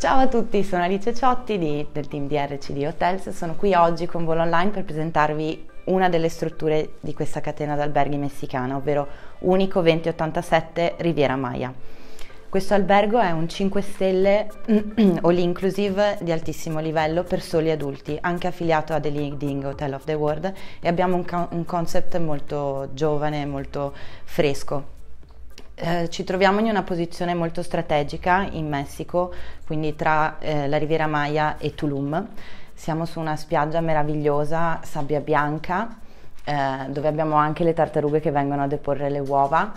Ciao a tutti, sono Alice Ciotti di, del team di RCD Hotels, sono qui oggi con Volo Online per presentarvi una delle strutture di questa catena d'alberghi messicana, ovvero Unico 2087 Riviera Maya. Questo albergo è un 5 stelle all inclusive di altissimo livello per soli adulti, anche affiliato a The Leading Hotel of the World e abbiamo un, un concept molto giovane, molto fresco. Eh, ci troviamo in una posizione molto strategica in Messico, quindi tra eh, la Riviera Maya e Tulum. Siamo su una spiaggia meravigliosa, sabbia bianca, eh, dove abbiamo anche le tartarughe che vengono a deporre le uova.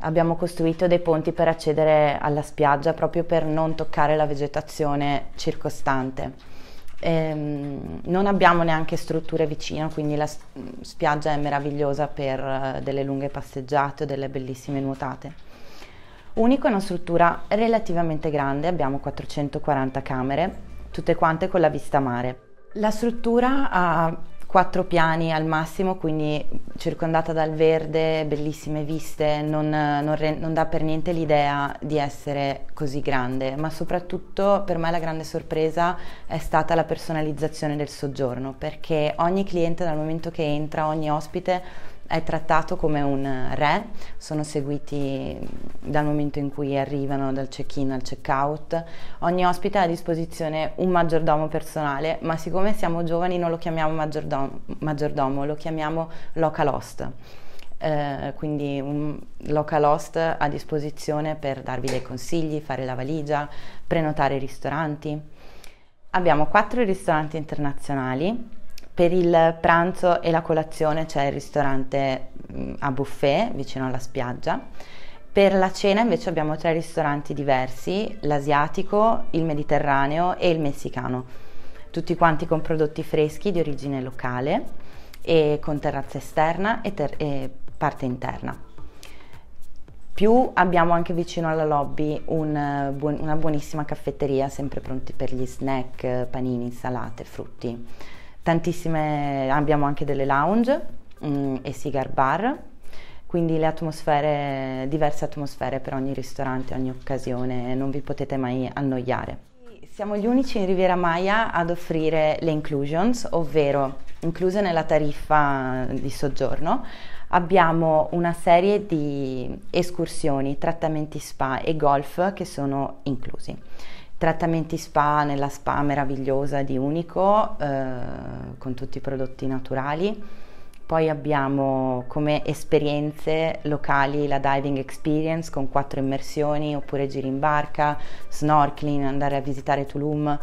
Abbiamo costruito dei ponti per accedere alla spiaggia proprio per non toccare la vegetazione circostante. Ehm, non abbiamo neanche strutture vicino, quindi la spiaggia è meravigliosa per eh, delle lunghe passeggiate o delle bellissime nuotate. Unico è una struttura relativamente grande, abbiamo 440 camere, tutte quante con la vista mare. La struttura ha quattro piani al massimo, quindi circondata dal verde, bellissime viste, non, non, re, non, dà per niente l'idea di essere così grande, ma soprattutto per me la grande sorpresa è stata la personalizzazione del soggiorno, perché ogni cliente dal momento che entra, ogni ospite è trattato come un eh, re, sono seguiti mm, dal momento in cui arrivano dal check-in al check-out. Ogni ospite ha a disposizione un maggiordomo personale, ma siccome siamo giovani non lo chiamiamo maggiordomo, maggiordomo lo chiamiamo local host. Eh, quindi un local host a disposizione per darvi dei consigli, fare la valigia, prenotare i ristoranti. Abbiamo quattro ristoranti internazionali per il pranzo e la colazione c'è il ristorante mm, a buffet vicino alla spiaggia. Per la cena invece abbiamo tre ristoranti diversi, l'asiatico, il mediterraneo e il messicano, tutti quanti con prodotti freschi di origine locale e con terrazza esterna e, ter- e parte interna. Più abbiamo anche vicino alla lobby un eh, buon- una buonissima caffetteria, sempre pronti per gli snack, eh, panini, salate, frutti tantissime, abbiamo anche delle lounge mh, mm, e cigar bar, quindi le atmosfere, diverse atmosfere per ogni ristorante, ogni occasione, non vi potete mai annoiare. Siamo gli unici in Riviera Maya ad offrire le inclusions, ovvero incluse nella tariffa di soggiorno, abbiamo una serie di escursioni, trattamenti spa e golf che sono inclusi. Trattamenti spa nella spa meravigliosa di Unico eh, con tutti i prodotti naturali. Poi abbiamo come esperienze locali la diving experience con quattro immersioni oppure giri in barca, snorkeling, andare a visitare Tulum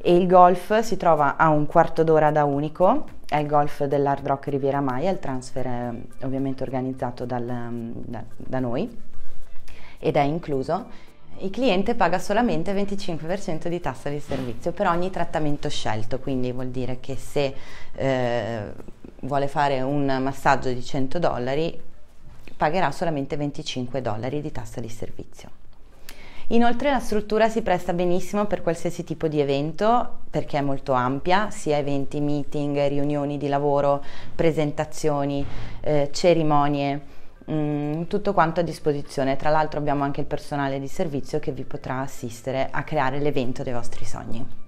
e il golf si trova a un quarto d'ora da Unico, è il golf dell'Hard Rock Riviera Maya, il transfer è ovviamente organizzato dal, mm, da, da noi ed è incluso il cliente paga solamente 25% di tassa di servizio per ogni trattamento scelto, quindi vuol dire che se eh, vuole fare un massaggio di 100 dollari pagherà solamente 25 dollari di tassa di servizio. Inoltre la struttura si presta benissimo per qualsiasi tipo di evento perché è molto ampia, sia eventi, meeting, riunioni di lavoro, presentazioni, eh, cerimonie Mm, tutto quanto a disposizione. Tra l'altro abbiamo anche il personale di servizio che vi potrà assistere a creare l'evento dei vostri sogni.